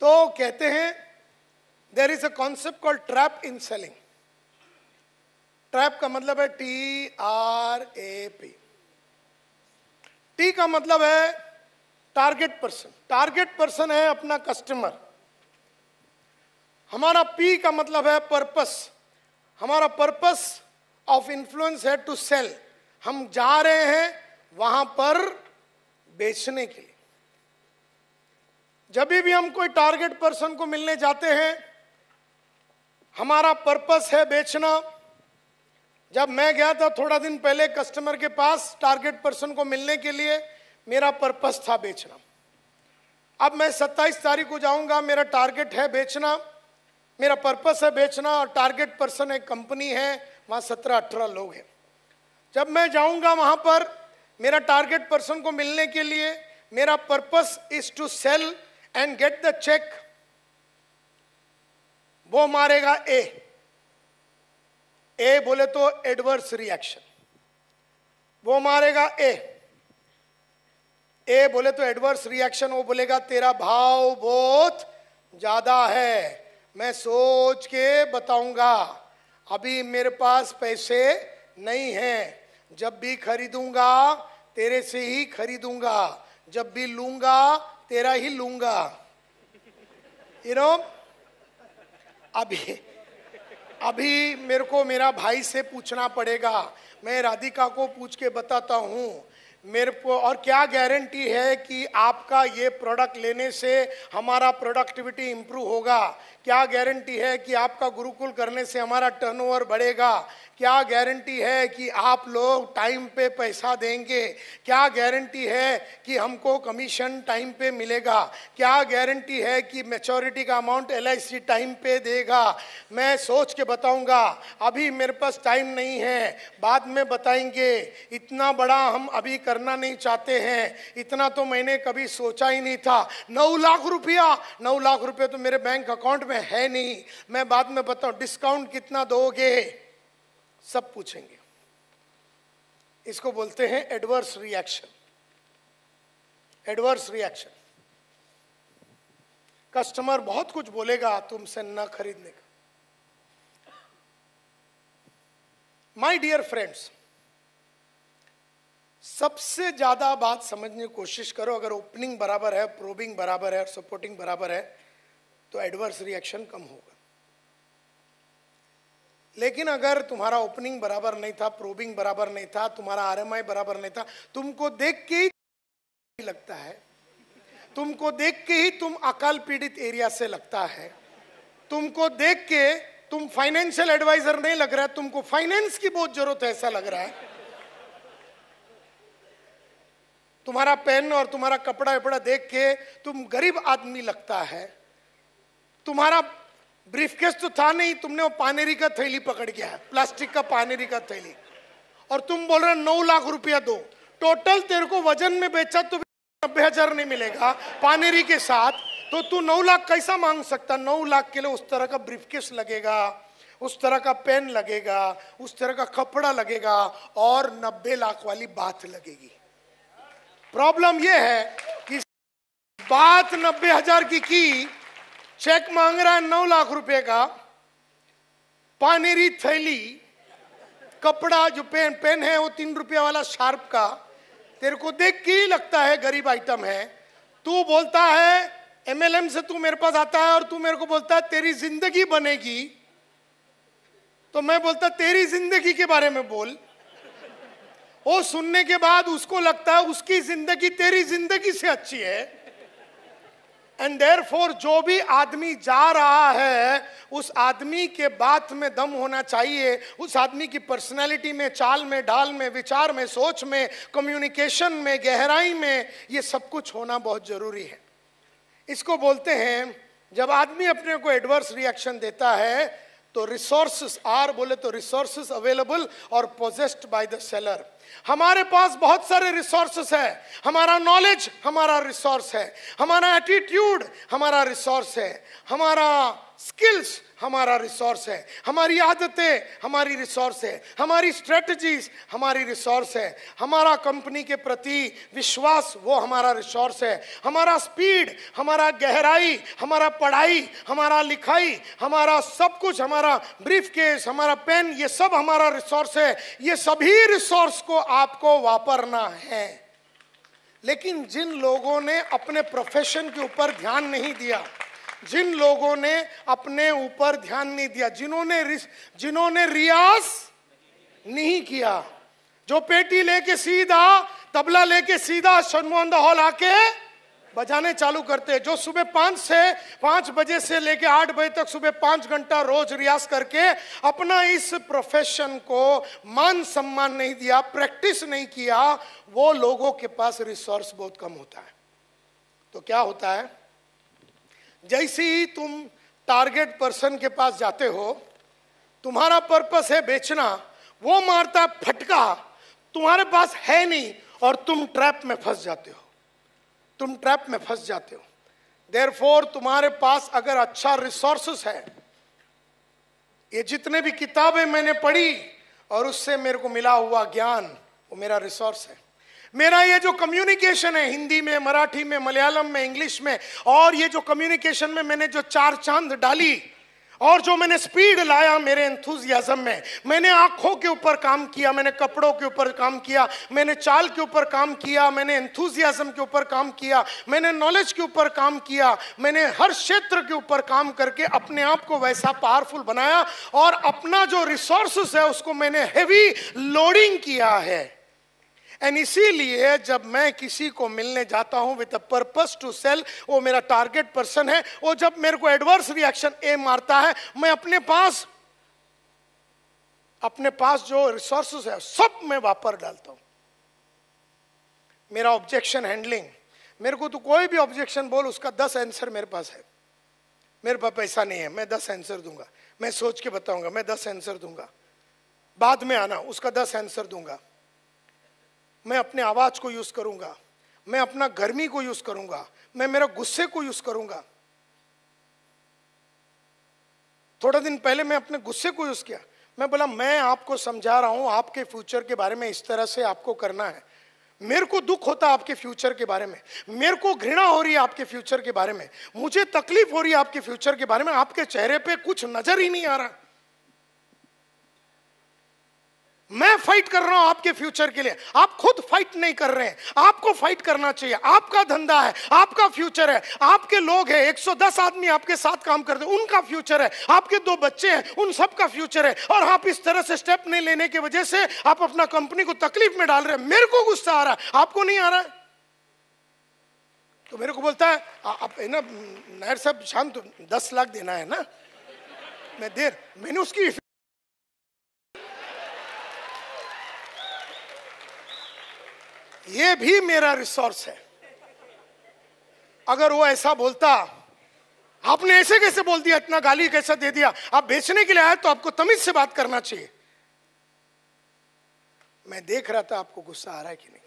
तो कहते हैं there is a concept call trap in selling trap का मतलब है T R A P T का मतलब है टारगेट पर्सन टारगेट पर्सन है अपना कस्टमर हमारा पी का मतलब है पर्पस हमारा पर्पस ऑफ इन्फ्लुएंस है टू सेल हम जा रहे हैं वहां पर बेचने के लिए जब भी हम कोई टारगेट पर्सन को मिलने जाते हैं हमारा पर्पस है बेचना जब मैं गया था थोड़ा दिन पहले कस्टमर के पास टारगेट पर्सन को मिलने के लिए मेरा पर्पस था बेचना अब मैं 27 तारीख को जाऊंगा मेरा टारगेट है बेचना मेरा पर्पस है बेचना और टारगेट पर्सन एक कंपनी है वहाँ सत्रह अठारह लोग हैं जब मैं जाऊंगा वहाँ पर मेरा टारगेट पर्सन को मिलने के लिए मेरा purpose is to sell and get the cheque वो मारेगा ए ए बोले तो एडवर्स रिएक्शन वो मारेगा ए ए बोले तो एडवर्स रिएक्शन वो बोलेगा तेरा भाव बहुत ज्यादा है मैं सोच के बताऊंगा अभी मेरे पास पैसे नहीं है जब भी खरीदूंगा तेरे से ही खरीदूंगा जब भी लूंगा तेरा ही लूंगा यू नो अभी अभी मेरे को मेरा भाई से पूछना पड़ेगा मैं राधिका को पूछ के बताता हूँ मेरे को और क्या गारंटी है कि आपका ये प्रोडक्ट लेने से हमारा प्रोडक्टिविटी इम्प्रूव होगा क्या गारंटी है कि आपका गुरुकुल करने से हमारा टर्नओवर बढ़ेगा क्या गारंटी है कि आप लोग टाइम पे पैसा देंगे क्या गारंटी है कि हमको कमीशन टाइम पे मिलेगा क्या गारंटी है कि मेचोरिटी का अमाउंट एल टाइम पे देगा मैं सोच के बताऊंगा अभी मेरे पास टाइम नहीं है बाद में बताएंगे इतना बड़ा हम अभी कर करना नहीं चाहते हैं इतना तो मैंने कभी सोचा ही नहीं था नौ लाख रुपया नौ लाख रुपये तो मेरे बैंक अकाउंट में है नहीं मैं बाद में बताऊं डिस्काउंट कितना दोगे सब पूछेंगे इसको बोलते हैं adverse reaction adverse reaction customer बहुत कुछ बोलेगा तुमसे न खरीदने का माई डियर फ्रेंड्स सबसे ज़्यादा बात समझने की कोशिश करो अगर ओपनिंग बराबर है प्रोबिंग बराबर है सपोर्टिंग बराबर है तो एडवर्स रिएक्शन कम होगा लेकिन अगर तुम्हारा ओपनिंग बराबर नहीं था प्रोबिंग बराबर नहीं था तुम्हारा आरएमआई बराबर नहीं था तुमको देख के ही लगता है तुमको देख के ही तुम अकाल पीड़ित एरिया से लगता है तुमको देख के तुम फाइनेंशियल एडवाइजर नहीं लग रहा है तुमको फाइनेंस की बहुत जरूरत है ऐसा लग रहा है तुम्हारा पेन और तुम्हारा कपड़ा वपड़ा देख के तुम गरीब आदमी लगता है तुम्हारा ब्रीफकेस तो था नहीं तुमने वो पानेरी का थैली पकड़ गया प्लास्टिक का पानेरी का थैली और तुम बोल रहे नौ लाख रुपया दो टोटल तेरे को वजन में बेचा तो नब्बे हजार नहीं मिलेगा पानेरी के साथ तो तू नौ लाख कैसा मांग सकता नौ लाख के लिए उस तरह का ब्रीफकेस लगेगा उस तरह का पेन लगेगा उस तरह का कपड़ा लगेगा और नब्बे लाख वाली बात लगेगी प्रॉब्लम यह है कि बात नब्बे हजार की की चेक मांग रहा है नौ लाख रुपए का पानेरी थैली कपड़ा जो पेन पेन है वो तीन रुपया वाला शार्प का तेरे को देख के ही लगता है गरीब आइटम है तू बोलता है एमएलएम से तू मेरे पास आता है और तू मेरे को बोलता है तेरी जिंदगी बनेगी तो मैं बोलता तेरी जिंदगी के बारे में बोल वो सुनने के बाद उसको लगता है उसकी जिंदगी तेरी जिंदगी से अच्छी है एंड देर फोर जो भी आदमी जा रहा है उस आदमी के बात में दम होना चाहिए उस आदमी की पर्सनैलिटी में चाल में ढाल में विचार में सोच में कम्युनिकेशन में गहराई में ये सब कुछ होना बहुत जरूरी है इसको बोलते हैं जब आदमी अपने को एडवर्स रिएक्शन देता है तो रिसोर्सेस आर बोले तो रिसोर्सेस अवेलेबल और पोजेस्ड बाय द सेलर हमारे पास बहुत सारे रिसोर्सेस है हमारा नॉलेज हमारा रिसोर्स है हमारा एटीट्यूड हमारा रिसोर्स है हमारा स्किल्स हमारा रिसोर्स है हमारी आदतें हमारी रिसोर्स है हमारी स्ट्रेटजीज हमारी रिसोर्स है हमारा कंपनी के प्रति विश्वास वो हमारा रिसोर्स है हमारा स्पीड हमारा गहराई हमारा पढ़ाई हमारा लिखाई हमारा सब कुछ हमारा ब्रीफ केस हमारा पेन ये सब हमारा रिसोर्स है ये सभी रिसोर्स को आपको वापरना है लेकिन जिन लोगों ने अपने प्रोफेशन के ऊपर ध्यान नहीं दिया जिन लोगों ने अपने ऊपर ध्यान नहीं दिया जिन्होंने जिन्होंने रियाज नहीं किया जो पेटी लेके सीधा तबला लेके सीधा शनमोहन द हॉल आके बजाने चालू करते हैं जो सुबह पांच से पांच बजे से लेके आठ बजे तक सुबह पांच घंटा रोज रियाज करके अपना इस प्रोफेशन को मान सम्मान नहीं दिया प्रैक्टिस नहीं किया वो लोगों के पास रिसोर्स बहुत कम होता है तो क्या होता है जैसे ही तुम टारगेट पर्सन के पास जाते हो तुम्हारा पर्पस है बेचना वो मारता फटका तुम्हारे पास है नहीं और तुम ट्रैप में फंस जाते हो तुम ट्रैप में फंस जाते हो देर फोर तुम्हारे पास अगर अच्छा रिसोर्सेस है ये जितने भी किताबें मैंने पढ़ी और उससे मेरे को मिला हुआ ज्ञान वो मेरा रिसोर्स है मेरा ये जो कम्युनिकेशन है हिंदी में मराठी में मलयालम में इंग्लिश में और ये जो कम्युनिकेशन में मैंने जो चार चांद डाली और जो मैंने स्पीड लाया मेरे एंथुजियाजम में मैंने आंखों के ऊपर काम किया मैंने कपड़ों के ऊपर काम किया मैंने चाल के ऊपर काम किया मैंने एंथुजियाजम के ऊपर काम किया मैंने नॉलेज के ऊपर काम किया मैंने हर क्षेत्र के ऊपर काम करके अपने आप को वैसा पावरफुल बनाया और अपना जो रिसोर्सेस है उसको मैंने हैवी लोडिंग किया है एंड इसीलिए जब मैं किसी को मिलने जाता हूं with a purpose to sell वो मेरा टारगेट पर्सन है वो जब मेरे को एडवर्स रिएक्शन ए मारता है मैं अपने पास अपने पास जो रिसोर्सेस है सब मैं वापर डालता हूं मेरा ऑब्जेक्शन हैंडलिंग मेरे को तो कोई भी ऑब्जेक्शन बोल उसका दस आंसर मेरे पास है मेरे पास पैसा नहीं है मैं दस आंसर दूंगा मैं सोच के बताऊंगा मैं दस आंसर दूंगा बाद में आना उसका दस आंसर दूंगा मैं अपने आवाज को यूज करूंगा मैं अपना गर्मी को यूज करूंगा मैं मेरा गुस्से को यूज करूंगा थोड़ा दिन पहले मैं अपने गुस्से को यूज किया मैं बोला मैं आपको समझा रहा हूं आपके फ्यूचर के बारे में इस तरह से आपको करना है मेरे को दुख होता है आपके फ्यूचर के बारे में मेरे को घृणा हो रही है आपके फ्यूचर के बारे में मुझे तकलीफ हो रही है आपके फ्यूचर के बारे में आपके चेहरे पे कुछ नजर ही नहीं आ रहा मैं फाइट कर रहा हूं आपके फ्यूचर के लिए आप खुद फाइट नहीं कर रहे हैं आपको फाइट करना चाहिए आपका धंधा है आपका फ्यूचर है आपके लोग हैं 110 आदमी आपके साथ काम करते हैं उनका फ्यूचर है आपके दो बच्चे हैं उन सबका फ्यूचर है और आप इस तरह से स्टेप नहीं लेने की वजह से आप अपना कंपनी को तकलीफ में डाल रहे हैं मेरे को गुस्सा आ रहा है आपको नहीं आ रहा है तो मेरे को बोलता है आप है ना नायर साहब शांत तो दस लाख देना है ना मैं देर मैंने उसकी ये भी मेरा रिसोर्स है अगर वो ऐसा बोलता आपने ऐसे कैसे बोल दिया इतना गाली कैसा दे दिया आप बेचने के लिए आए तो आपको तमीज से बात करना चाहिए मैं देख रहा था आपको गुस्सा आ रहा है कि नहीं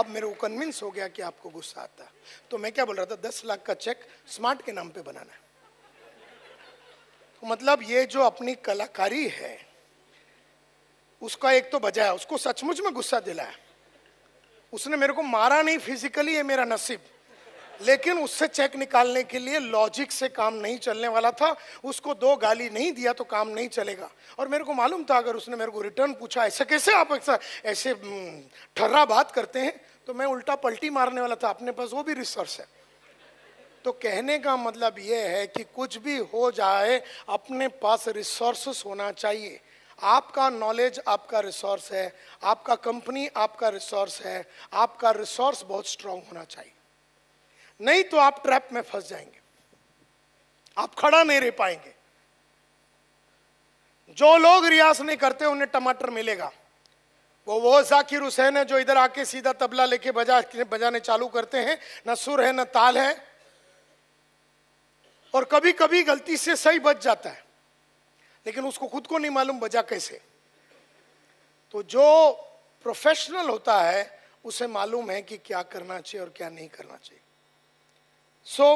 अब मेरे को कन्विंस हो गया कि आपको गुस्सा आता तो मैं क्या बोल रहा था दस लाख का चेक स्मार्ट के नाम पे बनाना तो मतलब ये जो अपनी कलाकारी है उसका एक तो है उसको सचमुच में गुस्सा दिलाया उसने मेरे को मारा नहीं फिजिकली ये मेरा नसीब लेकिन उससे चेक निकालने के लिए लॉजिक से काम नहीं चलने वाला था उसको दो गाली नहीं दिया तो काम नहीं चलेगा और मेरे को मालूम था अगर उसने मेरे को रिटर्न पूछा ऐसे कैसे आप ऐसा ऐसे हम्म, ठर्रा बात करते हैं तो मैं उल्टा पलटी मारने वाला था अपने पास वो भी रिसर्च है तो कहने का मतलब ये है कि कुछ भी हो जाए अपने पास रिसोर्सेस होना चाहिए आपका नॉलेज आपका रिसोर्स है आपका कंपनी आपका रिसोर्स है आपका रिसोर्स बहुत स्ट्रांग होना चाहिए नहीं तो आप ट्रैप में फंस जाएंगे आप खड़ा नहीं रह पाएंगे जो लोग रियाज नहीं करते उन्हें टमाटर मिलेगा वो वो जाकिर हुसैन है जो इधर आके सीधा तबला लेके बजा बजाने चालू करते हैं ना सुर है ना ताल है और कभी कभी गलती से सही बच जाता है लेकिन उसको खुद को नहीं मालूम बजा कैसे तो जो प्रोफेशनल होता है उसे मालूम है कि क्या करना चाहिए और क्या नहीं करना चाहिए so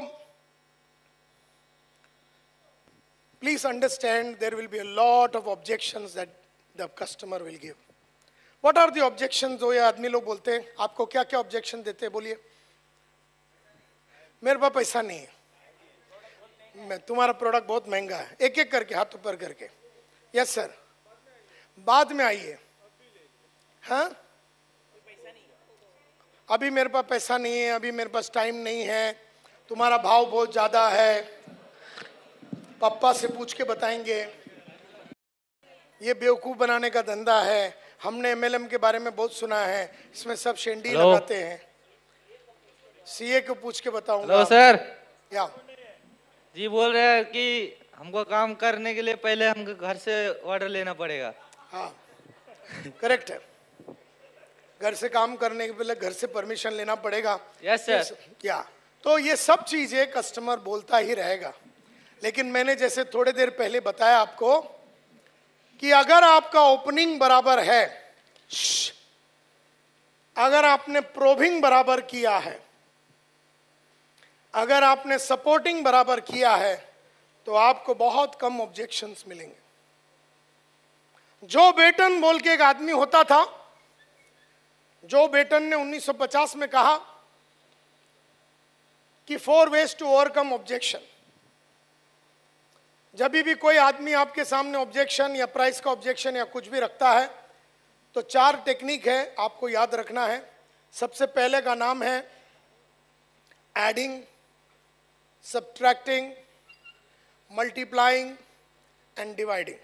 please understand there will be a lot of objection that the customer will give what are the objection जो ये आदमी लोग बोलते हैं आपको क्या क्या ऑब्जेक्शन देते हैं बोलिए मेरे पास पैसा नहीं है मैं तुम्हारा प्रोडक्ट बहुत महंगा है एक एक करके हाथ ऊपर करके यस सर बाद में आइए हाँ अभी मेरे पास पैसा नहीं है अभी मेरे पास टाइम नहीं है तुम्हारा भाव बहुत ज़्यादा है पापा से पूछ के बताएंगे ये बेवकूफ़ बनाने का धंधा है हमने एमएलएम के बारे में बहुत सुना है इसमें सब शेंडी लगाते हैं सीए को पूछ के बताऊंगा सर या जी बोल रहे हैं कि हमको काम करने के लिए पहले हमको घर से ऑर्डर लेना पड़ेगा हाँ करेक्ट है घर से काम करने के पहले घर से परमिशन लेना पड़ेगा यस सर क्या तो ये सब चीजें कस्टमर बोलता ही रहेगा लेकिन मैंने जैसे थोड़ी देर पहले बताया आपको कि अगर आपका ओपनिंग बराबर है अगर आपने प्रोबिंग बराबर किया है अगर आपने सपोर्टिंग बराबर किया है तो आपको बहुत कम ऑब्जेक्शंस मिलेंगे जो बेटन बोल के एक आदमी होता था जो बेटन ने 1950 में कहा कि four ways to overcome objection जब भी कोई आदमी आपके सामने ऑब्जेक्शन या प्राइस का ऑब्जेक्शन या कुछ भी रखता है तो चार टेक्निक है आपको याद रखना है सबसे पहले का नाम है adding subtracting, multiplying and dividing.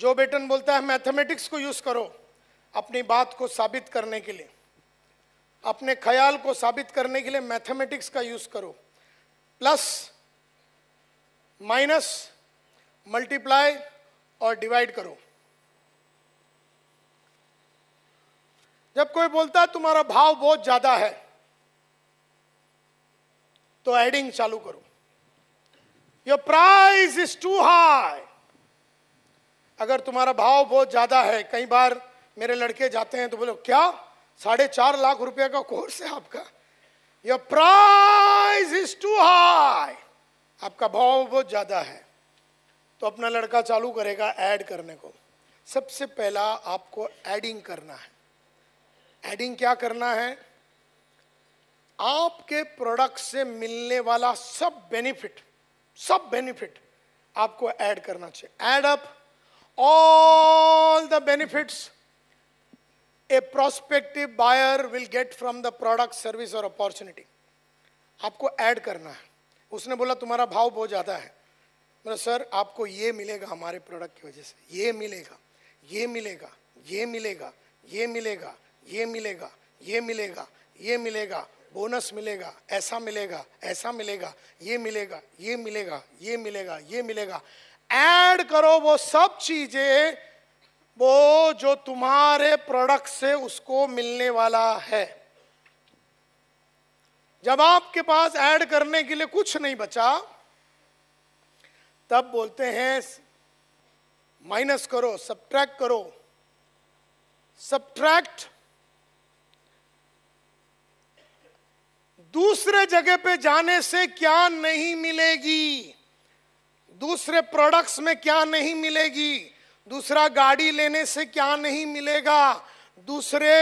जो बेटन बोलता है मैथमेटिक्स को यूज करो अपनी बात को साबित करने के लिए अपने ख्याल को साबित करने के लिए मैथमेटिक्स का यूज करो प्लस माइनस मल्टीप्लाई और डिवाइड करो जब कोई बोलता है तुम्हारा भाव बहुत ज्यादा है तो एडिंग चालू करो your price is too high अगर तुम्हारा भाव बहुत ज्यादा है कई बार मेरे लड़के जाते हैं तो बोलो क्या साढ़े चार लाख रुपए का कोर्स है आपका your price is too high आपका भाव बहुत ज्यादा है तो अपना लड़का चालू करेगा ऐड करने को सबसे पहला आपको एडिंग करना है एडिंग क्या करना है आपके प्रोडक्ट से मिलने वाला सब बेनिफिट सब बेनिफिट आपको ऐड करना चाहिए add up all the benefits a prospective buyer will get from the product service और अपॉर्चुनिटी आपको ऐड करना है उसने बोला तुम्हारा भाव बहुत ज़्यादा है बोला सर आपको ये मिलेगा हमारे प्रोडक्ट की वजह से ये मिलेगा ये मिलेगा ये मिलेगा ये मिलेगा ये मिलेगा ये मिलेगा ये मिलेगा बोनस मिलेगा ऐसा मिलेगा ऐसा मिलेगा ये मिलेगा ये मिलेगा ये मिलेगा ये मिलेगा ऐड करो वो सब चीजें वो जो तुम्हारे प्रोडक्ट से उसको मिलने वाला है जब आपके पास ऐड करने के लिए कुछ नहीं बचा तब बोलते हैं माइनस करो सब्ट्रैक्ट करो सब्ट्रैक्ट दूसरे जगह पे जाने से क्या नहीं मिलेगी दूसरे प्रोडक्ट्स में क्या नहीं मिलेगी दूसरा गाड़ी लेने से क्या नहीं मिलेगा दूसरे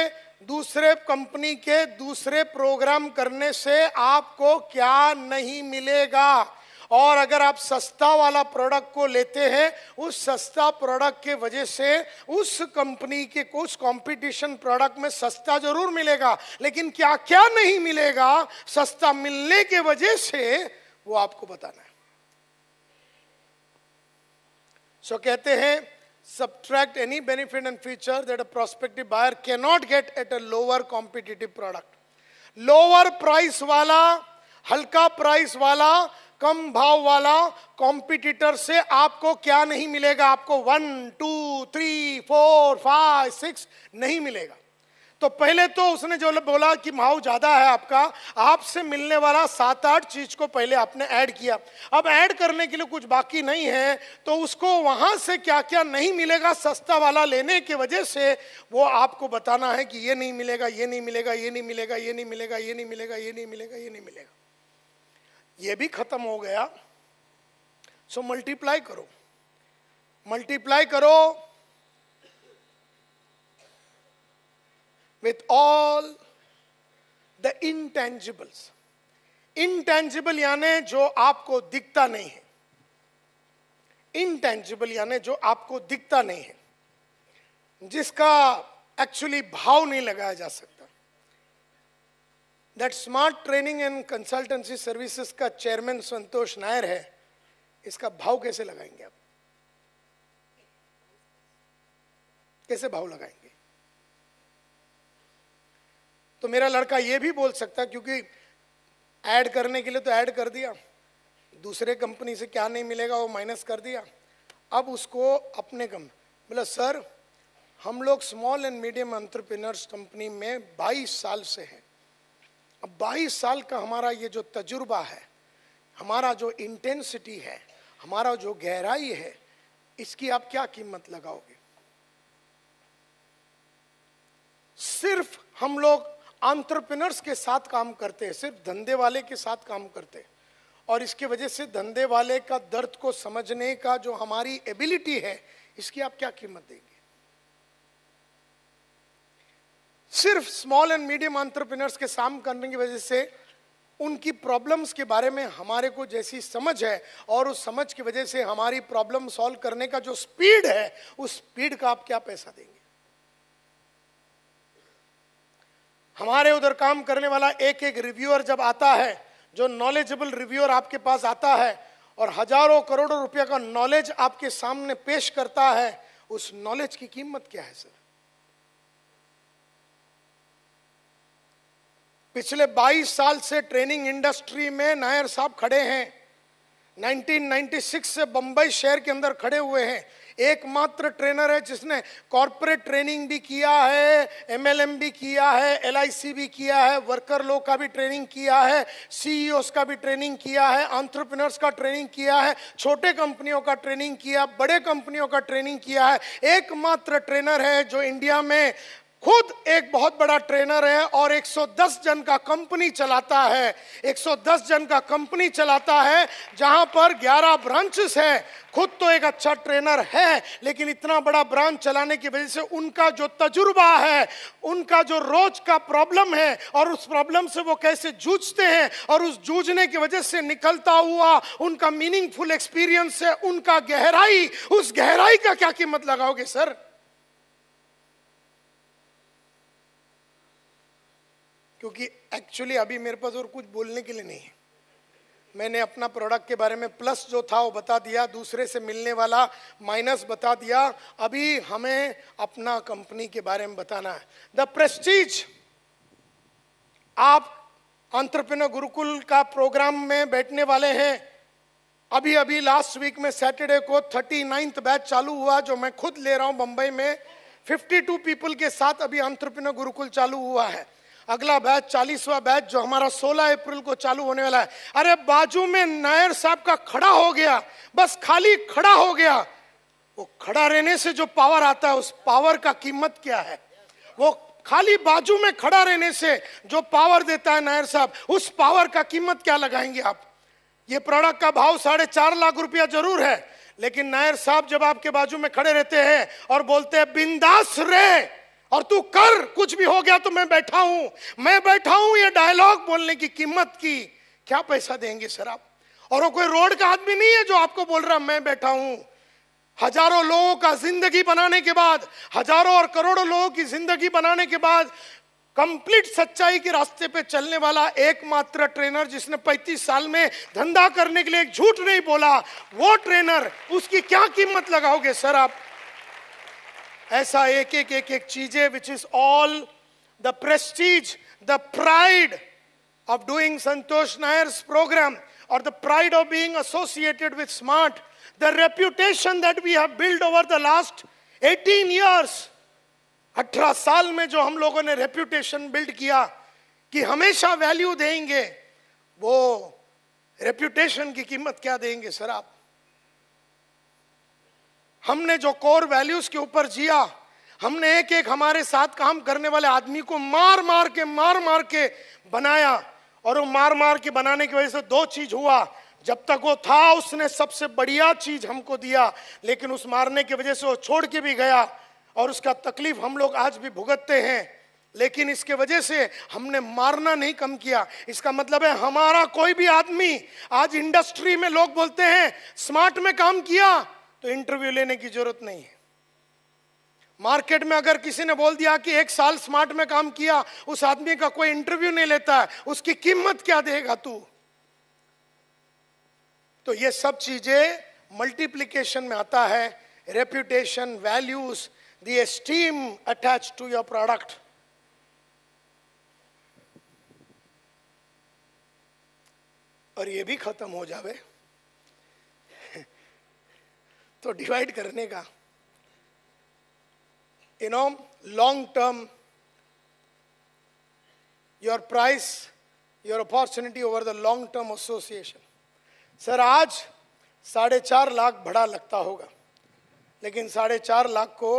दूसरे कंपनी के दूसरे प्रोग्राम करने से आपको क्या नहीं मिलेगा और अगर आप सस्ता वाला प्रोडक्ट को लेते हैं उस सस्ता प्रोडक्ट के वजह से उस कंपनी के उस कंपटीशन प्रोडक्ट में सस्ता जरूर मिलेगा लेकिन क्या क्या नहीं मिलेगा सस्ता मिलने के वजह से वो आपको बताना है सो कहते हैं subtract any benefit and future that a prospective buyer can not get at a lower competitive product lower price वाला हल्का प्राइस वाला कम भाव वाला कॉम्पिटिटर से आपको क्या नहीं मिलेगा आपको one two three four five six नहीं मिलेगा तो पहले तो उसने जो बोला कि भाव ज़्यादा है आपका आपसे मिलने वाला सात आठ चीज़ को पहले आपने ऐड किया अब ऐड करने के लिए कुछ बाकी नहीं है तो उसको वहां से क्या क्या नहीं मिलेगा सस्ता वाला लेने की वजह से वो आपको बताना है कि ये नहीं मिलेगा ये नहीं मिलेगा ये नहीं मिलेगा ये नहीं मिलेगा ये नहीं मिलेगा ये नहीं मिलेगा ये नहीं मिलेगा ये भी खत्म हो गया सो मल्टीप्लाई करो मल्टीप्लाई करो with all the intangibles intangible यानी जो आपको दिखता नहीं है इनटेंजिबल यानी जो आपको दिखता नहीं है जिसका एक्चुअली भाव नहीं लगाया जा सकता that smart training and consultancy services का चेयरमैन संतोष नायर है इसका भाव कैसे लगाएंगे आप कैसे भाव लगाएंगे तो मेरा लड़का ये भी बोल सकता क्योंकि ऐड करने के लिए तो ऐड कर दिया दूसरे कंपनी से क्या नहीं मिलेगा वो माइनस कर दिया अब उसको अपने कम बोला सर हम लोग small and medium entrepreneurs company में 22 साल से हैं अब 22 साल का हमारा ये जो तजुर्बा है हमारा जो इंटेंसिटी है हमारा जो गहराई है इसकी आप क्या कीमत लगाओगे सिर्फ हम लोग आंट्रप्रनर्स के साथ काम करते हैं सिर्फ धंधे वाले के साथ काम करते हैं और इसके वजह से धंधे वाले का दर्द को समझने का जो हमारी एबिलिटी है इसकी आप क्या कीमत देंगे सिर्फ स्मॉल एंड मीडियम एंटरप्रेन्योर्स के साम करने की वजह से उनकी प्रॉब्लम्स के बारे में हमारे को जैसी समझ है और उस समझ की वजह से हमारी प्रॉब्लम सॉल्व करने का जो स्पीड है उस स्पीड का आप क्या पैसा देंगे हमारे उधर काम करने वाला एक एक रिव्यूअर जब आता है जो नॉलेजेबल रिव्यूअर आपके पास आता है और हजारों करोड़ों रुपया का नॉलेज आपके सामने पेश करता है उस नॉलेज की कीमत क्या है सर पिछले 22 साल से ट्रेनिंग इंडस्ट्री में नायर साहब खड़े हैं 1996 से बंबई शहर के अंदर खड़े हुए हैं एकमात्र ट्रेनर है जिसने कॉरपोरेट ट्रेनिंग भी किया है एमएलएम भी किया है एलआईसी भी किया है वर्कर लोग का भी ट्रेनिंग किया है सीईओ e का भी ट्रेनिंग किया है ऑन्ट्रप्रनर्स का ट्रेनिंग किया है छोटे कंपनियों का ट्रेनिंग किया बड़े कंपनियों का ट्रेनिंग किया है एकमात्र ट्रेनर है जो इंडिया में खुद एक बहुत बड़ा ट्रेनर है और 110 जन का कंपनी चलाता है 110 जन का कंपनी चलाता है जहां पर 11 ब्रांचेस है खुद तो एक अच्छा ट्रेनर है लेकिन इतना बड़ा ब्रांच चलाने की वजह से उनका जो तजुर्बा है उनका जो रोज का प्रॉब्लम है और उस प्रॉब्लम से वो कैसे जूझते हैं और उस जूझने की वजह से निकलता हुआ उनका मीनिंगफुल एक्सपीरियंस है उनका गहराई उस गहराई का क्या कीमत लगाओगे सर क्योंकि एक्चुअली अभी मेरे पास और कुछ बोलने के लिए नहीं है मैंने अपना प्रोडक्ट के बारे में प्लस जो था वो बता दिया दूसरे से मिलने वाला माइनस बता दिया अभी हमें अपना कंपनी के बारे में बताना है द प्रेस्टीज आप अंतरप्रनर गुरुकुल का प्रोग्राम में बैठने वाले हैं अभी अभी लास्ट वीक में सैटरडे को थर्टी नाइन्थ बैच चालू हुआ जो मैं खुद ले रहा हूं बंबई में 52 पीपल के साथ अभी अंतरप्रनर गुरुकुल चालू हुआ है अगला बैच चालीसवा बैच जो हमारा 16 अप्रैल को चालू होने वाला है अरे बाजू में नायर साहब का खड़ा हो गया बस खाली खड़ा हो गया वो खड़ा रहने से जो पावर आता है उस पावर का कीमत क्या है वो खाली बाजू में खड़ा रहने से जो पावर देता है नायर साहब उस पावर का कीमत क्या लगाएंगे आप ये प्रोडक्ट का भाव साढ़े चार लाख रुपया जरूर है लेकिन नायर साहब जब आपके बाजू में खड़े रहते हैं और बोलते हैं बिंदास रे और तू कर कुछ भी हो गया तो मैं बैठा हूं मैं बैठा हूं ये डायलॉग बोलने की कीमत की क्या पैसा देंगे सर आप और वो कोई रोड का आदमी नहीं है जो आपको बोल रहा मैं बैठा हूं हजारों लोगों का जिंदगी बनाने के बाद हजारों और करोड़ों लोगों की जिंदगी बनाने के बाद कंप्लीट सच्चाई के रास्ते पे चलने वाला एकमात्र ट्रेनर जिसने 35 साल में धंधा करने के लिए एक झूठ नहीं बोला वो ट्रेनर उसकी क्या कीमत लगाओगे सर आप ऐसा एक एक एक एक चीजें which is all the prestige the pride of doing Santosh Nair's programme और the pride of being associated with smart the reputation that we have build over the last 18 years 18 साल में जो हम लोगों ने रेप्यूटेशन बिल्ड किया कि हमेशा वैल्यू देंगे वो रेप्यूटेशन की कीमत क्या देंगे सर आप हमने जो कोर वैल्यूज के ऊपर जिया हमने एक एक हमारे साथ काम करने वाले आदमी को मार मार के मार मार के बनाया और वो मार मार के बनाने की वजह से दो चीज हुआ जब तक वो था उसने सबसे बढ़िया चीज हमको दिया लेकिन उस मारने की वजह से वो छोड़ के भी गया और उसका तकलीफ हम लोग आज भी भुगतते हैं लेकिन इसके वजह से हमने मारना नहीं कम किया इसका मतलब है हमारा कोई भी आदमी आज इंडस्ट्री में लोग बोलते हैं स्मार्ट में काम किया तो इंटरव्यू लेने की जरूरत नहीं है मार्केट में अगर किसी ने बोल दिया कि एक साल स्मार्ट में काम किया उस आदमी का कोई इंटरव्यू नहीं लेता है उसकी कीमत क्या देगा तू तो ये सब चीजें मल्टीप्लीकेशन में आता है reputation values the esteem attach to your product और ये भी खत्म हो जावे तो डिवाइड करने का you know long your your price your opportunity over the long term sir आज साढ़े चार लाख बड़ा लगता होगा लेकिन साढ़े चार लाख को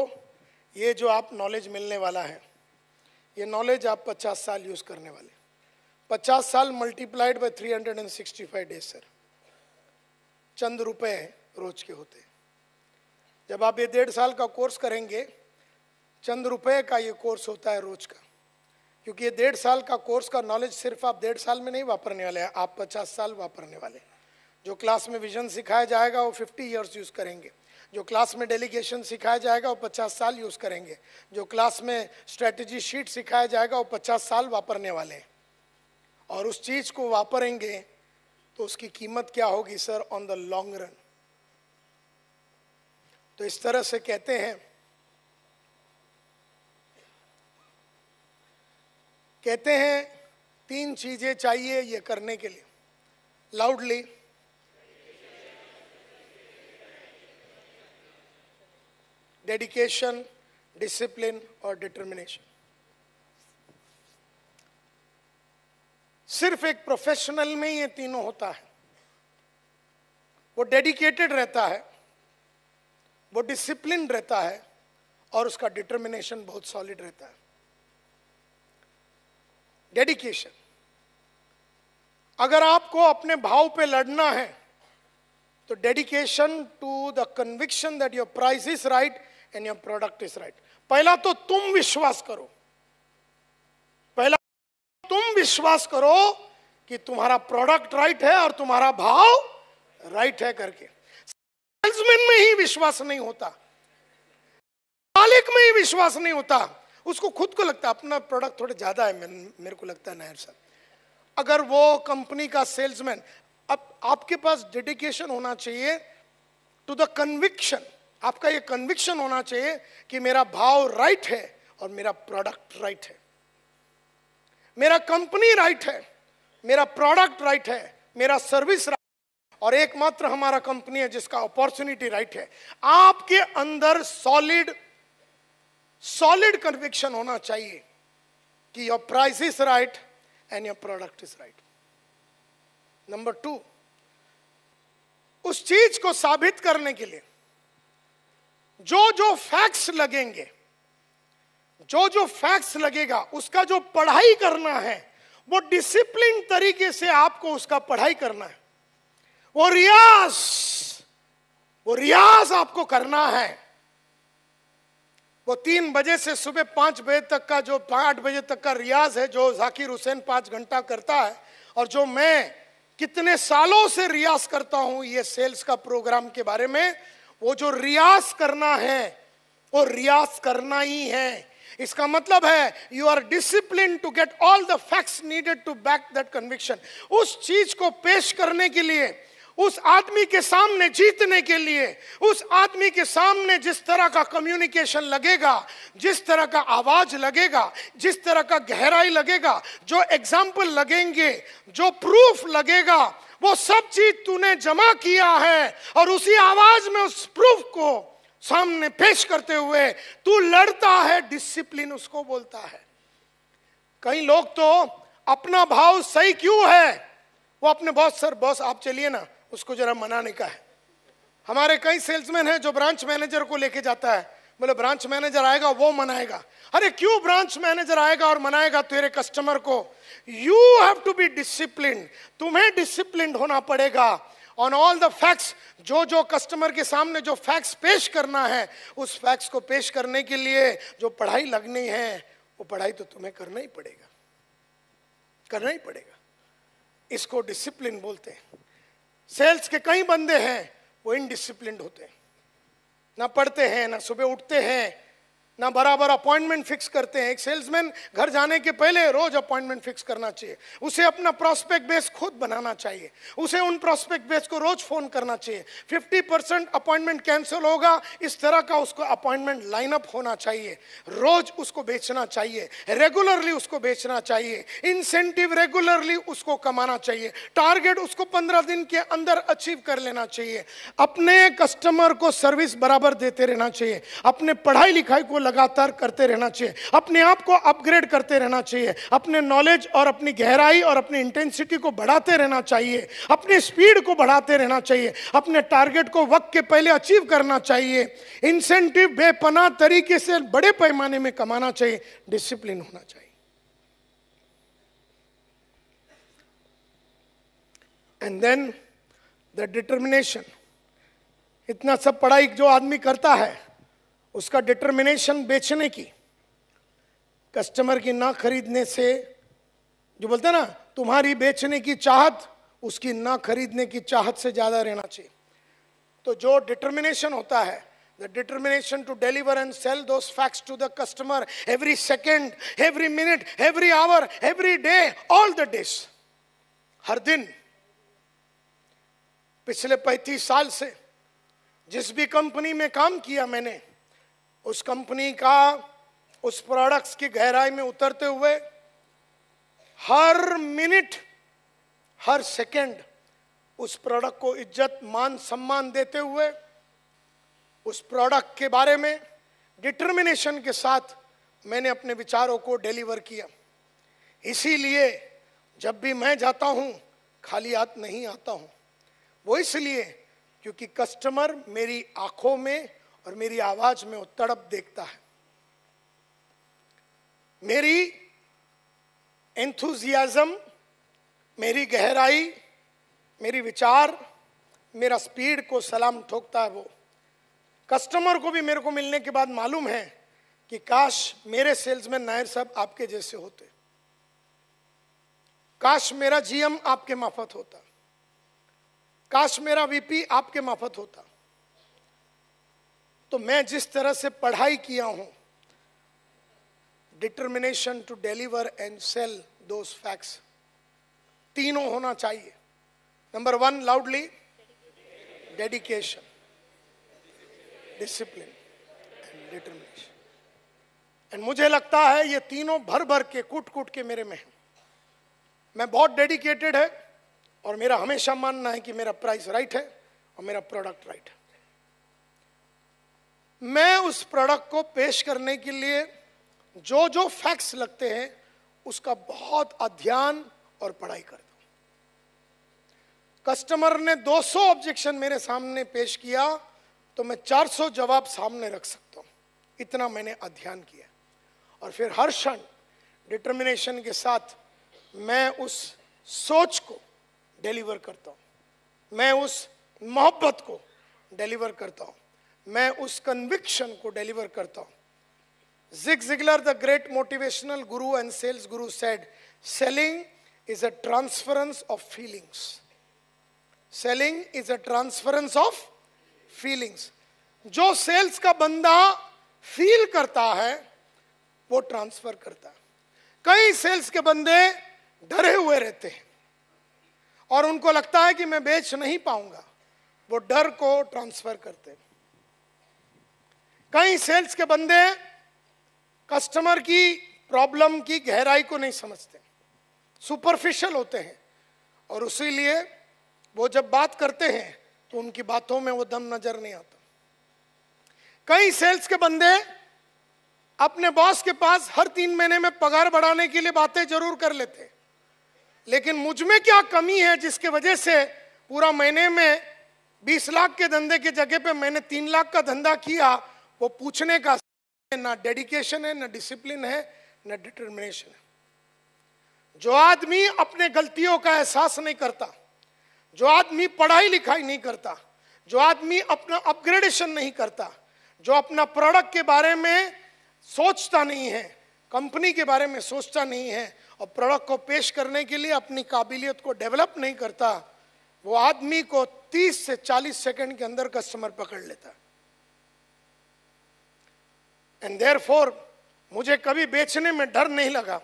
ये जो आप नॉलेज मिलने वाला है ये नॉलेज आप पचास साल यूज़ करने वाले पचास साल multiplied by three hundred and sixty five days sir चंद रुपए रोज के होते जब आप ये डेढ़ साल का कोर्स करेंगे चंद रुपए का ये कोर्स होता है रोज का क्योंकि ये डेढ़ साल का कोर्स का नॉलेज सिर्फ आप डेढ़ साल में नहीं वापरने वाले हैं आप पचास साल वापरने वाले हैं जो क्लास में विजन सिखाया जाएगा वो फिफ्टी ईयर्स यूज़ करेंगे जो क्लास में डेलीगेशन सिखाया जाएगा वो पचास साल यूज़ करेंगे जो क्लास में स्ट्रेटजी शीट सिखाया जाएगा वो पचास साल वापरने वाले हैं और उस चीज़ को वापरेंगे तो उसकी कीमत क्या होगी sir on the long run तो इस तरह से कहते हैं कहते हैं तीन चीजें चाहिए ये करने के लिए लाउडली डेडिकेशन डिसिप्लिन और डिटर्मिनेशन सिर्फ एक प्रोफेशनल में ये तीनों होता है वो डेडिकेटेड रहता है वो डिसिप्लिन रहता है और उसका डिटर्मिनेशन बहुत सॉलिड रहता है डेडिकेशन अगर आपको अपने भाव पे लड़ना है तो dedication to the conviction that your price is right and your product is right पहला तो तुम विश्वास करो पहला तुम विश्वास करो कि तुम्हारा प्रोडक्ट राइट है और तुम्हारा भाव राइट है करके सेल्समैन में ही विश्वास नहीं होता मालिक में ही विश्वास नहीं होता उसको खुद को लगता अपना प्रोडक्ट थोड़ा ज़्यादा है मेरे को लगता है नायर अगर वो कंपनी का सेल्समैन अब आपके पास डेडिकेशन होना चाहिए टू द कन्विक्शन आपका ये कन्विक्शन होना चाहिए कि मेरा भाव राइट है और मेरा प्रोडक्ट राइट है मेरा कंपनी राइट है मेरा प्रोडक्ट राइट है मेरा सर्विस राइट और एकमात्र हमारा कंपनी है जिसका अपॉर्चुनिटी राइट है आपके अंदर सॉलिड सॉलिड कन्विक्शन होना चाहिए कि your price is right and your product is right number two उस चीज को साबित करने के लिए जो जो फैक्ट्स लगेंगे जो जो फैक्ट्स लगेगा उसका जो पढ़ाई करना है वो डिसिप्लिन तरीके से आपको उसका पढ़ाई करना है वो रियाज वो रियाज आपको करना है वो तीन बजे से सुबह पांच बजे तक का जो आठ बजे तक का रियाज है जो जाकिर हुसैन पांच घंटा करता है और जो मैं कितने सालों से रियाज करता हूं ये सेल्स का प्रोग्राम के बारे में वो जो रियाज करना है वो रियाज करना ही है इसका मतलब है you are discipline to get all the facts needed to back that conviction उस चीज को पेश करने के लिए उस आदमी के सामने जीतने के लिए उस आदमी के सामने जिस तरह का कम्युनिकेशन लगेगा जिस तरह का आवाज लगेगा जिस तरह का गहराई लगेगा जो एग्जाम्पल लगेंगे जो प्रूफ लगेगा वो सब चीज तूने जमा किया है और उसी आवाज में उस प्रूफ को सामने पेश करते हुए तू लड़ता है डिसिप्लिन उसको बोलता है कई लोग तो अपना भाव सही क्यों है वो अपने बॉस सर बॉस आप चलिए ना उसको जरा मनाने का है हमारे कई सेल्समैन हैं जो ब्रांच मैनेजर को लेके जाता है बोले ब्रांच मैनेजर आएगा वो मनाएगा अरे क्यों ब्रांच मैनेजर आएगा और मनाएगा तेरे कस्टमर को you have to be discipline तुम्हें डिसिप्लिन होना पड़ेगा ऑन ऑल द फैक्ट्स जो जो कस्टमर के सामने जो फैक्ट्स पेश करना है उस फैक्ट्स को पेश करने के लिए जो पढ़ाई लगनी है वो पढ़ाई तो तुम्हें करना ही पड़ेगा करना ही पड़ेगा इसको डिसिप्लिन बोलते हैं सेल्स के कई बंदे हैं वो इनडिसिप्लिन होते हैं ना पढ़ते हैं ना सुबह उठते हैं ना बराबर अपॉइंटमेंट फिक्स करते हैं एक सेल्समैन घर जाने के पहले रोज अपॉइंटमेंट फिक्स करना चाहिए उसे अपना प्रोस्पेक्ट बेस खुद बनाना चाहिए उसे उन प्रोस्पेक्ट बेस को रोज फोन करना चाहिए 50 परसेंट अपॉइंटमेंट कैंसिल होगा इस तरह का उसको अपॉइंटमेंट लाइनअप होना चाहिए रोज उसको बेचना चाहिए रेगुलरली उसको बेचना चाहिए इंसेंटिव रेगुलरली उसको कमाना चाहिए टारगेट उसको पंद्रह दिन के अंदर अचीव कर लेना चाहिए अपने कस्टमर को सर्विस बराबर देते रहना चाहिए अपने पढ़ाई लिखाई को लगातार करते रहना चाहिए अपने आप को अपग्रेड करते रहना चाहिए अपने नॉलेज और अपनी गहराई और अपनी इंटेंसिटी को बढ़ाते रहना चाहिए अपनी स्पीड को बढ़ाते रहना चाहिए अपने टारगेट को वक्त के पहले अचीव करना चाहिए इंसेंटिव बेपना तरीके से बड़े पैमाने में कमाना चाहिए डिसिप्लिन होना चाहिए एंड देन द डिटर्मिनेशन इतना सब पढ़ाई जो आदमी करता है उसका डिटर्मिनेशन बेचने की कस्टमर की ना खरीदने से जो बोलते हैं ना तुम्हारी बेचने की चाहत उसकी ना खरीदने की चाहत से ज़्यादा रहना चाहिए तो जो डिटर्मिनेशन होता है the determination to deliver and sell दो facts to the customer every second every minute every hour every day all the day हर दिन पिछले पैंतीस साल से जिस भी कंपनी में काम किया मैंने उस कंपनी का उस प्रोडक्ट्स की गहराई में उतरते हुए हर मिनट हर सेकंड उस प्रोडक्ट को इज्जत मान सम्मान देते हुए उस प्रोडक्ट के बारे में डिटर्मिनेशन के साथ मैंने अपने विचारों को डिलीवर किया इसीलिए जब भी मैं जाता हूँ खाली हाथ नहीं आता हूँ वो इसलिए क्योंकि कस्टमर मेरी आँखों में और मेरी आवाज में वो तड़प देखता है मेरी एंथुजियाजम मेरी गहराई मेरी विचार मेरा स्पीड को सलाम ठोकता है वो कस्टमर को भी मेरे को मिलने के बाद मालूम है कि काश मेरे सेल्समैन नायर साहब आपके जैसे होते काश मेरा जीएम आपके माफत होता काश मेरा वीपी आपके माफत होता तो मैं जिस तरह से पढ़ाई किया हूं determination to deliver and sell दो फैक्ट्स तीनों होना चाहिए number one loudly dedication discipline and determination and मुझे लगता है ये तीनों भर भर के कुट कुट के मेरे में है मैं बहुत डेडिकेटेड है और मेरा हमेशा मानना है कि मेरा प्राइस राइट है और मेरा प्रोडक्ट राइट है मैं उस प्रोडक्ट को पेश करने के लिए जो जो फैक्ट्स लगते हैं उसका बहुत अध्ययन और पढ़ाई करता हूँ कस्टमर ने 200 ऑब्जेक्शन मेरे सामने पेश किया तो मैं 400 जवाब सामने रख सकता हूँ इतना मैंने अध्ययन किया और फिर हर क्षण डिटर्मिनेशन के साथ मैं उस सोच को डिलीवर करता हूँ मैं उस मोहब्बत को डिलीवर करता हूँ मैं उस कन्विक्शन को डिलीवर करता हूं Zig Ziglar the great motivational guru and sales guru said selling is a transference of feelings selling is a transference of feelings जो सेल्स का बंदा फील करता है वो ट्रांसफर करता है कई सेल्स के बंदे डरे हुए रहते हैं और उनको लगता है कि मैं बेच नहीं पाऊंगा वो डर को ट्रांसफर करते हैं कई सेल्स के बंदे कस्टमर की प्रॉब्लम की गहराई को नहीं समझते सुपरफिशियल होते हैं और उसी लिए वो जब बात करते हैं तो उनकी बातों में वो दम नजर नहीं आता कई सेल्स के बंदे अपने बॉस के पास हर तीन महीने में पगार बढ़ाने के लिए बातें जरूर कर लेते हैं लेकिन मुझ में क्या कमी है जिसके वजह से पूरा महीने में बीस लाख के धंधे के जगह पे मैंने तीन लाख का धंधा किया वो पूछने का ना डेडिकेशन है ना डिसिप्लिन है ना डिटर्मिनेशन है जो आदमी अपने गलतियों का एहसास नहीं करता जो आदमी पढ़ाई लिखाई नहीं करता जो आदमी अपना अपग्रेडेशन नहीं करता जो अपना प्रोडक्ट के बारे में सोचता नहीं है कंपनी के बारे में सोचता नहीं है और प्रोडक्ट को पेश करने के लिए अपनी काबिलियत को डेवलप नहीं करता वो आदमी को 30 से 40 सेकंड के अंदर कस्टमर पकड़ लेता है एंड देयर फोर मुझे कभी बेचने में डर नहीं लगा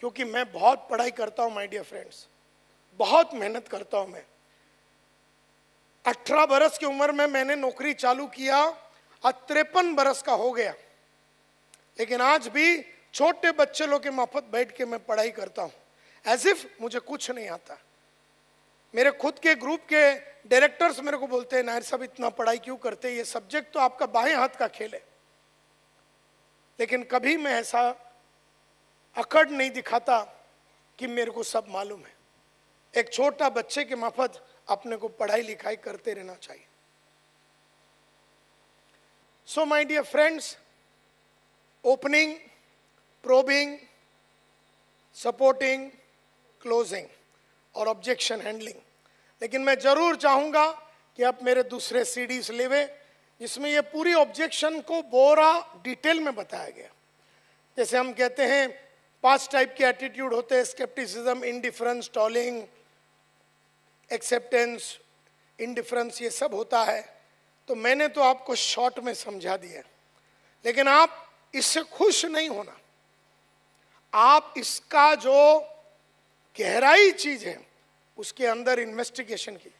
क्योंकि मैं बहुत पढ़ाई करता हूं माय डियर फ्रेंड्स बहुत मेहनत करता हूं मैं अठारह बरस की उम्र में मैंने नौकरी चालू किया और तिरपन बरस का हो गया लेकिन आज भी छोटे बच्चे लोग के माफत बैठ के मैं पढ़ाई करता हूं एज इफ मुझे कुछ नहीं आता मेरे खुद के ग्रुप के डायरेक्टर्स मेरे को बोलते हैं नायर साहब इतना पढ़ाई क्यों करते हैं ये सब्जेक्ट तो आपका बाएं हाथ का खेल है लेकिन कभी मैं ऐसा अकड़ नहीं दिखाता कि मेरे को सब मालूम है एक छोटा बच्चे के मफद अपने को पढ़ाई लिखाई करते रहना चाहिए so my dear friends opening probing supporting closing और ऑब्जेक्शन हैंडलिंग लेकिन मैं जरूर चाहूंगा कि आप मेरे दूसरे सीडीज लेवे इसमें ये पूरी ऑब्जेक्शन को बोरा डिटेल में बताया गया जैसे हम कहते हैं पांच टाइप के एटीट्यूड होते हैं स्केप्टिसिज्म इनडिफरेंस टॉलिंग एक्सेप्टेंस इनडिफरेंस ये सब होता है तो मैंने तो आपको शॉर्ट में समझा दिया लेकिन आप इससे खुश नहीं होना आप इसका जो गहराई चीज है उसके अंदर इन्वेस्टिगेशन की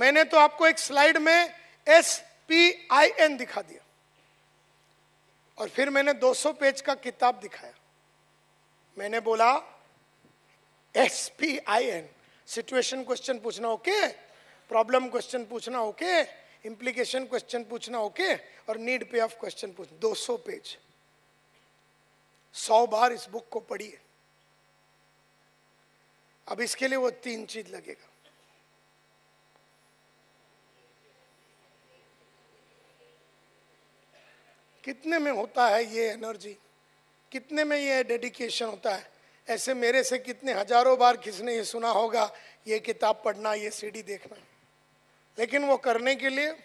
मैंने तो आपको एक स्लाइड में एस पी आई एन दिखा दिया और फिर मैंने 200 पेज का किताब दिखाया मैंने बोला S P I N situation question पूछना ओके प्रॉब्लम क्वेश्चन पूछना ओके इम्प्लीकेशन क्वेश्चन पूछना ओके और नीड पे ऑफ क्वेश्चन पूछना 200 पेज सौ बार इस बुक को पढ़िए अब इसके लिए वो तीन चीज लगेगा कितने में होता है ये एनर्जी कितने में ये डेडिकेशन होता है ऐसे मेरे से कितने हजारों बार किसने ये सुना होगा ये किताब पढ़ना ये सीडी देखना लेकिन वो करने के लिए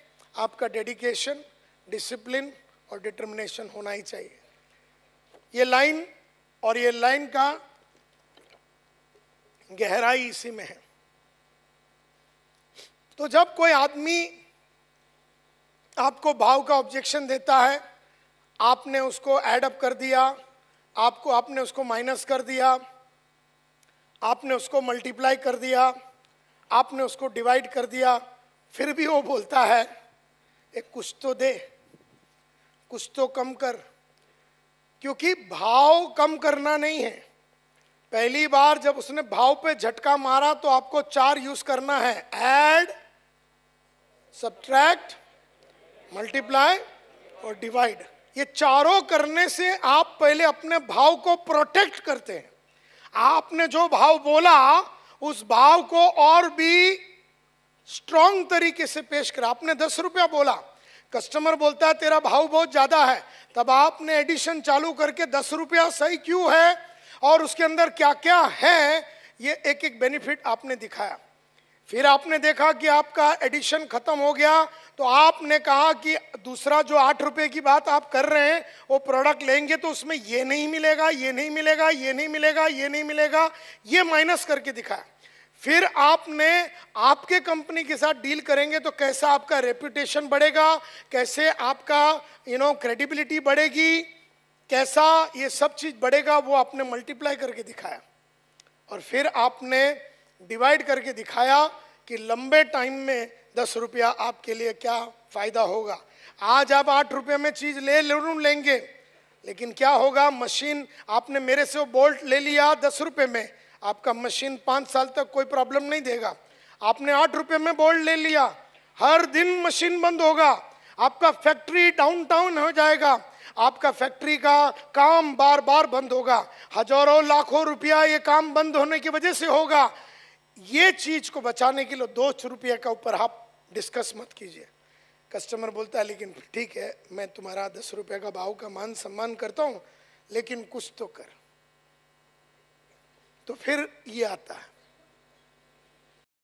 आपका डेडिकेशन डिसिप्लिन और डिटर्मिनेशन होना ही चाहिए ये लाइन और ये लाइन का गहराई इसी में है तो जब कोई आदमी आपको भाव का ऑब्जेक्शन देता है आपने उसको ऐड अप कर दिया आपको आपने उसको माइनस कर दिया आपने उसको मल्टीप्लाई कर दिया आपने उसको डिवाइड कर दिया फिर भी वो बोलता है एक कुछ तो दे कुछ तो कम कर क्योंकि भाव कम करना नहीं है पहली बार जब उसने भाव पे झटका मारा तो आपको चार यूज करना है ऐड सब्ट्रैक्ट मल्टीप्लाई और डिवाइड ये चारों करने से आप पहले अपने भाव को प्रोटेक्ट करते हैं आपने जो भाव बोला उस भाव को और भी स्ट्रॉन्ग तरीके से पेश करा आपने दस रुपया बोला कस्टमर बोलता है तेरा भाव बहुत ज़्यादा है तब आपने एडिशन चालू करके दस रुपया सही क्यों है और उसके अंदर क्या क्या है ये एक एक बेनिफिट आपने दिखाया फिर आपने देखा कि आपका एडिशन खत्म हो गया तो आपने कहा कि दूसरा जो आठ रुपए की बात आप कर रहे हैं वो प्रोडक्ट लेंगे तो उसमें ये नहीं मिलेगा ये नहीं मिलेगा ये नहीं मिलेगा ये नहीं मिलेगा ये माइनस करके दिखाया फिर आपने आपके कंपनी के साथ डील करेंगे तो कैसा आपका रेपुटेशन बढ़ेगा कैसे आपका यू नो क्रेडिबिलिटी बढ़ेगी कैसा ये सब चीज़ बढ़ेगा वो आपने मल्टीप्लाई करके दिखाया और फिर आपने डिवाइड करके दिखाया कि लंबे टाइम में दस रुपया आपके लिए क्या फ़ायदा होगा आज आप आठ रुपये में चीज़ ले लेंगे लेकिन क्या होगा मशीन आपने मेरे से वो बोल्ट ले लिया दस रुपये में आपका मशीन पाँच साल तक कोई प्रॉब्लम नहीं देगा आपने आठ रुपये में बोल्ट ले लिया हर दिन मशीन बंद होगा आपका फैक्ट्री डाउन टाउन हो जाएगा आपका फैक्ट्री का काम बार बार बंद होगा हजारों लाखों रुपया ये काम बंद होने की वजह से होगा ये चीज को बचाने के लिए दो सौ रुपये का ऊपर आप डिस्कस मत कीजिए कस्टमर बोलता है लेकिन ठीक है मैं तुम्हारा दस रुपये का भाव का मान सम्मान करता हूँ लेकिन कुछ तो कर तो फिर ये आता है